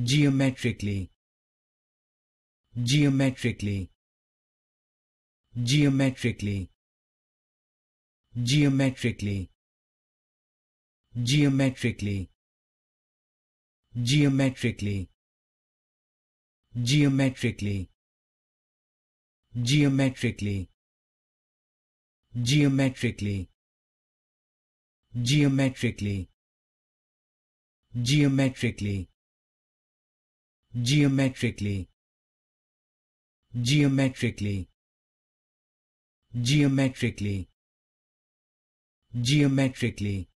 geometrically geometrically geometrically geometrically geometrically geometrically geometrically geometrically geometrically geometrically geometrically geometrically geometrically geometrically geometrically